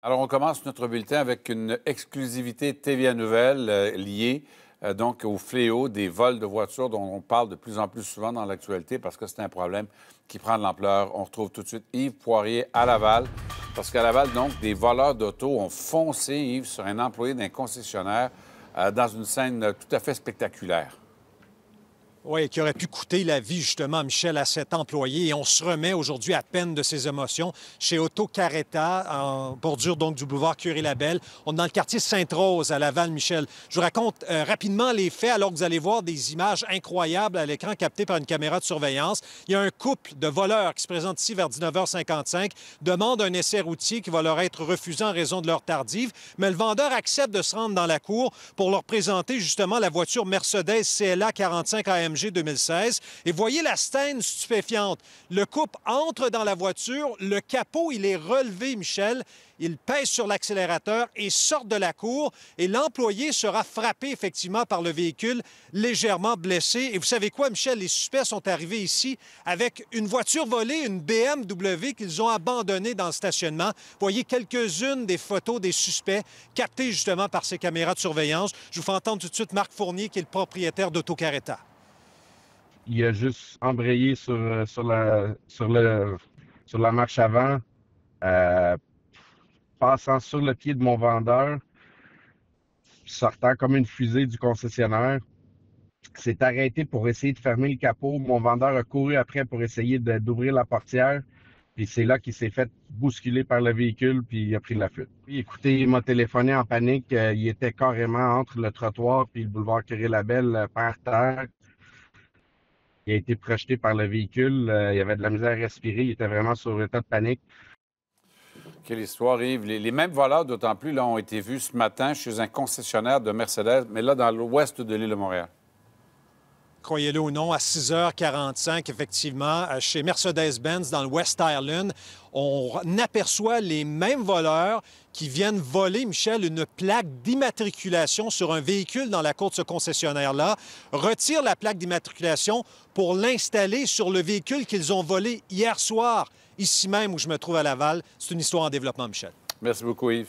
Alors, on commence notre bulletin avec une exclusivité TVA Nouvelle euh, liée euh, donc au fléau des vols de voitures dont on parle de plus en plus souvent dans l'actualité parce que c'est un problème qui prend de l'ampleur. On retrouve tout de suite Yves Poirier à Laval. Parce qu'à Laval, donc, des voleurs d'auto ont foncé, Yves, sur un employé d'un concessionnaire euh, dans une scène tout à fait spectaculaire. Oui, qui aurait pu coûter la vie justement, Michel, à cet employé. Et on se remet aujourd'hui à peine de ses émotions chez Auto Caretta, en bordure donc du boulevard Curie-Labelle. On est dans le quartier Sainte-Rose, à Laval, Michel. Je vous raconte euh, rapidement les faits alors que vous allez voir des images incroyables à l'écran captées par une caméra de surveillance. Il y a un couple de voleurs qui se présente ici vers 19h55, demande un essai routier qui va leur être refusé en raison de leur tardive, mais le vendeur accepte de se rendre dans la cour pour leur présenter justement la voiture Mercedes CLA 45 AM 2016. Et voyez la scène stupéfiante. Le couple entre dans la voiture, le capot, il est relevé, Michel. Il pèse sur l'accélérateur et sort de la cour. Et l'employé sera frappé effectivement par le véhicule, légèrement blessé. Et vous savez quoi, Michel? Les suspects sont arrivés ici avec une voiture volée, une BMW qu'ils ont abandonnée dans le stationnement. Voyez quelques-unes des photos des suspects captées justement par ces caméras de surveillance. Je vous fais entendre tout de suite Marc Fournier, qui est le propriétaire d'Autocarreta il a juste embrayé sur, euh, la, marche avant, euh, passant sur le pied de mon vendeur, sortant comme une fusée du concessionnaire. S'est arrêté pour essayer de fermer le capot. Mon vendeur a couru après pour essayer d'ouvrir la portière. Puis c'est là qu'il s'est fait bousculer par le véhicule, puis il a pris la fuite. écoutez, il m'a téléphoné en panique. Euh, il était carrément entre le trottoir puis le boulevard Curie-Labelle par terre. Il a été projeté par le véhicule. Il euh, il avait de la misère à respirer. Il était vraiment sur état de panique. Quelle histoire, Yves. Les, mêmes voleurs, d'autant plus, là, ont été vus ce matin chez un concessionnaire de Mercedes, mais là, dans l'ouest de l'île de Montréal croyez-le ou non, à 6h45, effectivement, euh, chez Mercedes-Benz dans le West Ireland, On aperçoit les mêmes voleurs qui viennent voler, Michel, une plaque d'immatriculation sur un véhicule dans la cour de ce concessionnaire-là, Retire la plaque d'immatriculation pour l'installer sur le véhicule qu'ils ont volé hier soir, ici même où je me trouve à Laval. C'est une histoire en développement, Michel. Merci beaucoup, Yves.